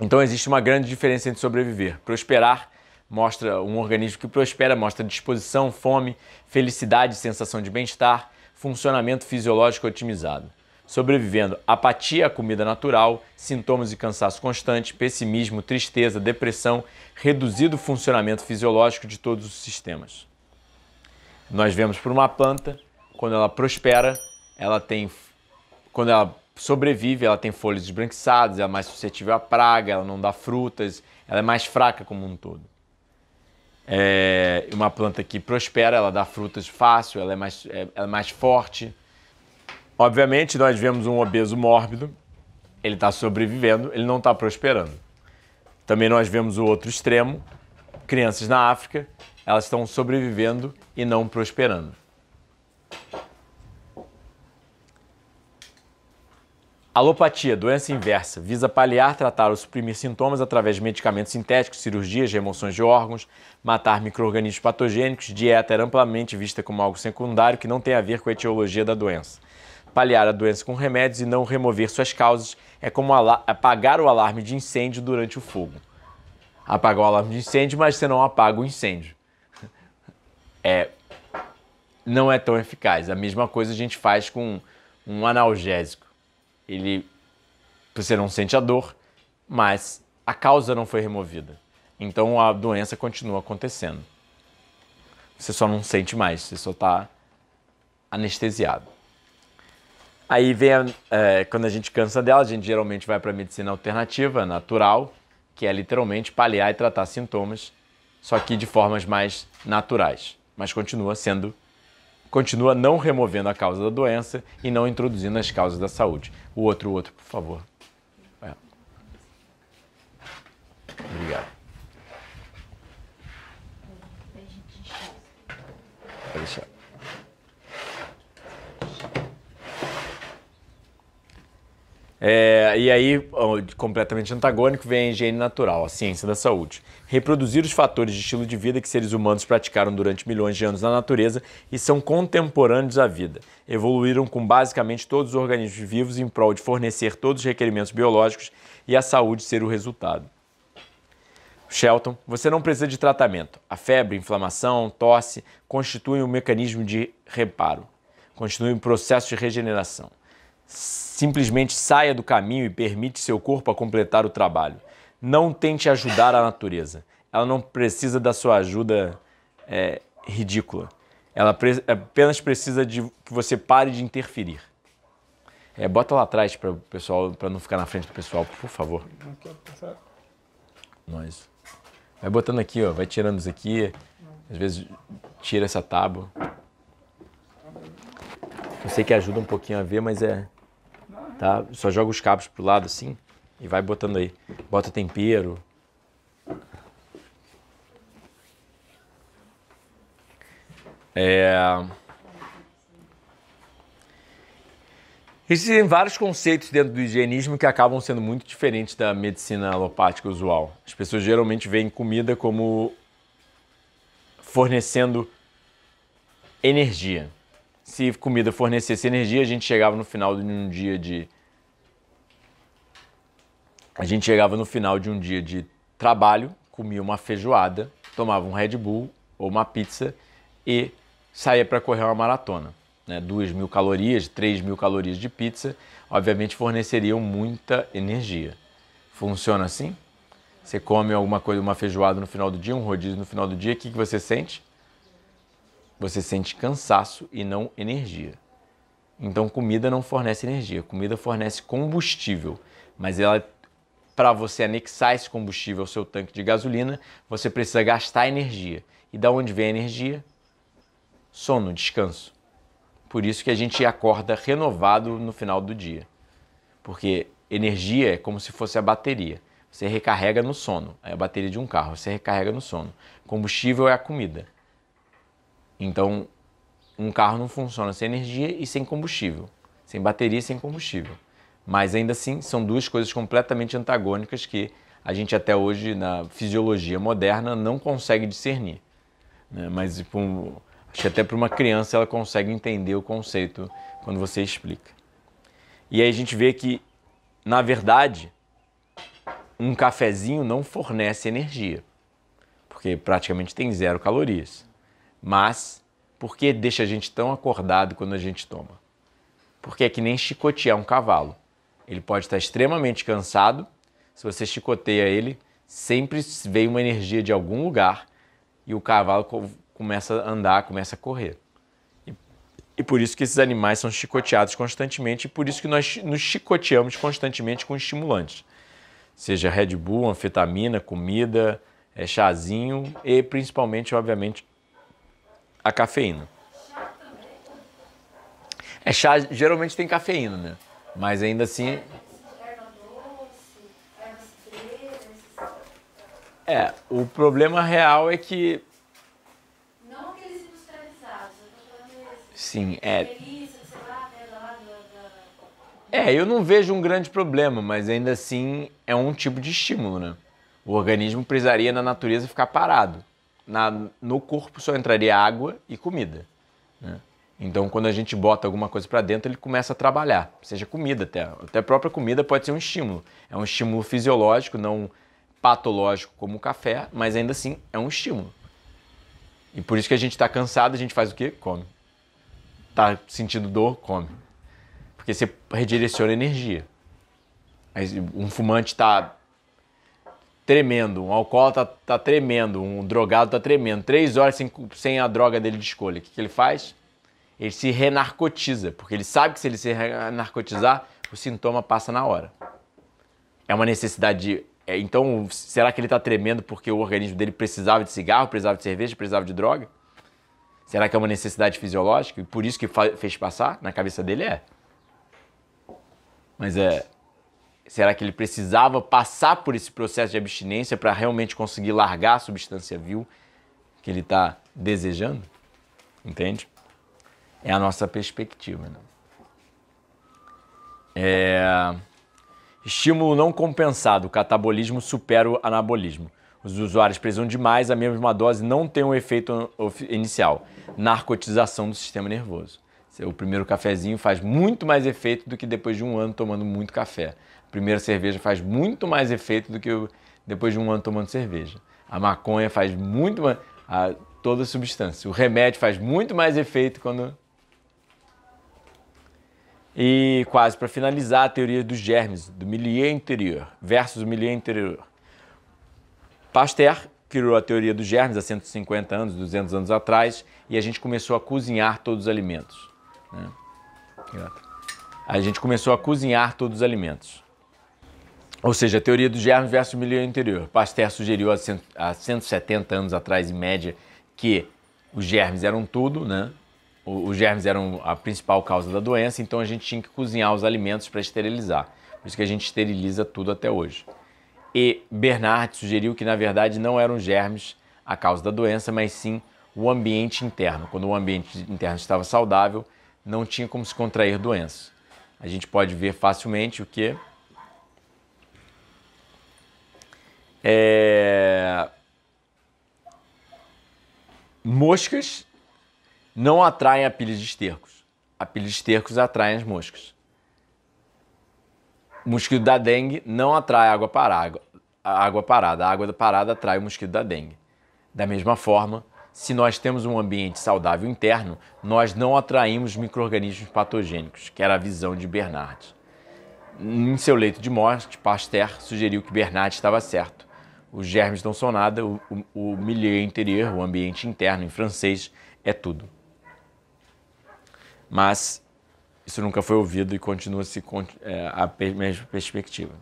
Então existe uma grande diferença entre sobreviver. Prosperar mostra um organismo que prospera, mostra disposição, fome, felicidade, sensação de bem-estar, funcionamento fisiológico otimizado. Sobrevivendo, apatia à comida natural, sintomas de cansaço constante, pessimismo, tristeza, depressão, reduzido funcionamento fisiológico de todos os sistemas. Nós vemos por uma planta, quando ela prospera, ela tem quando ela sobrevive, ela tem folhas esbranquiçadas, ela é mais suscetível à praga, ela não dá frutas, ela é mais fraca como um todo. É uma planta que prospera, ela dá frutas fácil, ela é mais, é, ela é mais forte. Obviamente, nós vemos um obeso mórbido, ele está sobrevivendo, ele não está prosperando. Também nós vemos o outro extremo, crianças na África, elas estão sobrevivendo e não prosperando. Alopatia, doença inversa, visa paliar, tratar ou suprimir sintomas através de medicamentos sintéticos, cirurgias, remoções de órgãos, matar micro-organismos patogênicos. Dieta era é amplamente vista como algo secundário que não tem a ver com a etiologia da doença. Paliar a doença com remédios e não remover suas causas é como apagar o alarme de incêndio durante o fogo. Apagar o alarme de incêndio, mas você não apaga o incêndio. É, não é tão eficaz. A mesma coisa a gente faz com um analgésico ele você não sente a dor, mas a causa não foi removida. Então a doença continua acontecendo. Você só não sente mais, você só está anestesiado. Aí vem, a, é, quando a gente cansa dela, a gente geralmente vai para a medicina alternativa, natural, que é literalmente paliar e tratar sintomas, só que de formas mais naturais, mas continua sendo continua não removendo a causa da doença e não introduzindo as causas da saúde. O outro, o outro, por favor. É, e aí, completamente antagônico, vem a higiene natural, a ciência da saúde. Reproduzir os fatores de estilo de vida que seres humanos praticaram durante milhões de anos na natureza e são contemporâneos à vida. Evoluíram com basicamente todos os organismos vivos em prol de fornecer todos os requerimentos biológicos e a saúde ser o resultado. Shelton, você não precisa de tratamento. A febre, inflamação, tosse constituem um mecanismo de reparo, constituem um processo de regeneração. Simplesmente saia do caminho e permite seu corpo a completar o trabalho. Não tente ajudar a natureza. Ela não precisa da sua ajuda é, ridícula. Ela pre é, apenas precisa de que você pare de interferir. É, bota lá atrás para o pessoal, para não ficar na frente do pessoal, por favor. Não quero Nós. Vai botando aqui, ó, vai tirando isso aqui. Às vezes tira essa tábua. Eu sei que ajuda um pouquinho a ver, mas é tá? Só joga os cabos pro lado assim e vai botando aí. Bota tempero. É... Existem vários conceitos dentro do higienismo que acabam sendo muito diferentes da medicina alopática usual. As pessoas geralmente veem comida como fornecendo energia se comida fornecesse energia, a gente chegava no final de um dia de. A gente chegava no final de um dia de trabalho, comia uma feijoada, tomava um Red Bull ou uma pizza e saía para correr uma maratona. Né? 2 mil calorias, 3 mil calorias de pizza, obviamente forneceriam muita energia. Funciona assim? Você come alguma coisa, uma feijoada no final do dia, um rodízio no final do dia, o que, que você sente? você sente cansaço e não energia. Então, comida não fornece energia, comida fornece combustível, mas ela para você anexar esse combustível ao seu tanque de gasolina, você precisa gastar energia. E da onde vem a energia? Sono, descanso. Por isso que a gente acorda renovado no final do dia. Porque energia é como se fosse a bateria. Você recarrega no sono. É a bateria de um carro, você recarrega no sono. Combustível é a comida. Então, um carro não funciona sem energia e sem combustível, sem bateria e sem combustível. Mas ainda assim, são duas coisas completamente antagônicas que a gente até hoje na fisiologia moderna não consegue discernir. Né? Mas tipo, acho que até para uma criança ela consegue entender o conceito quando você explica. E aí a gente vê que, na verdade, um cafezinho não fornece energia, porque praticamente tem zero calorias. Mas por que deixa a gente tão acordado quando a gente toma? Porque é que nem chicotear um cavalo. Ele pode estar extremamente cansado, se você chicoteia ele, sempre vem uma energia de algum lugar e o cavalo começa a andar, começa a correr. E, e por isso que esses animais são chicoteados constantemente e por isso que nós nos chicoteamos constantemente com estimulantes. Seja Red Bull, anfetamina, comida, eh, chazinho e principalmente, obviamente, a cafeína. É chá, geralmente tem cafeína, né? Mas ainda assim. É, é o problema real é que. Não aqueles industrializados, Sim, é. Né, é, eu não vejo um grande problema, mas ainda assim é um tipo de estímulo, né? O organismo precisaria na natureza ficar parado na, no corpo só entraria água e comida. Né? Então, quando a gente bota alguma coisa para dentro, ele começa a trabalhar, seja comida até. Até a própria comida pode ser um estímulo. É um estímulo fisiológico, não patológico como o café, mas ainda assim é um estímulo. E por isso que a gente está cansado, a gente faz o quê? Come. Tá sentindo dor? Come. Porque você redireciona energia. Um fumante está tremendo, um alcoólatra tá, tá, tremendo, um drogado tá tremendo, três horas sem, sem a droga dele de escolha, o que, que ele faz? Ele se renarcotiza, porque ele sabe que se ele se renarcotizar, o sintoma passa na hora. É uma necessidade de, é, então, será que ele está tremendo porque o organismo dele precisava de cigarro, precisava de cerveja, precisava de droga? Será que é uma necessidade fisiológica e por isso que fez passar? Na cabeça dele é. Mas é, Será que ele precisava passar por esse processo de abstinência para realmente conseguir largar a substância vil que ele está desejando? Entende? É a nossa perspectiva. Né? É... Estímulo não compensado. catabolismo supera o anabolismo. Os usuários precisam de mais, a mesma dose não tem um efeito inicial. Narcotização do sistema nervoso. O primeiro cafezinho faz muito mais efeito do que depois de um ano tomando muito café primeira cerveja faz muito mais efeito do que depois de um ano tomando cerveja. A maconha faz muito mais. A, toda a substância. O remédio faz muito mais efeito quando. E quase para finalizar, a teoria dos germes, do milieu interior versus o milieu interior. Pasteur criou a teoria dos germes há 150 anos, 200 anos atrás, e a gente começou a cozinhar todos os alimentos. Né? A gente começou a cozinhar todos os alimentos. Ou seja, a teoria do germe versus o milieu interior. Pasteur sugeriu há, cento, há 170 anos atrás, em média, que os germes eram tudo, né? Os germes eram a principal causa da doença, então a gente tinha que cozinhar os alimentos para esterilizar. Por isso que a gente esteriliza tudo até hoje. E Bernard sugeriu que, na verdade, não eram germes a causa da doença, mas sim o ambiente interno. Quando o ambiente interno estava saudável, não tinha como se contrair doença. A gente pode ver facilmente o que É... Moscas não atraem a pilha de estercos. A pilha de estercos atraem as moscas. O mosquito da dengue não atrai água para água. A água parada. A água parada atrai o mosquito da dengue. Da mesma forma, se nós temos um ambiente saudável interno, nós não atraímos micro-organismos patogênicos, que era a visão de Bernard. Em seu leito de morte, Pasteur sugeriu que Bernard estava certo os germes não são nada, o, o, o milieu interior, o ambiente interno em francês é tudo. Mas isso nunca foi ouvido e continua-se é, a mesma perspectiva.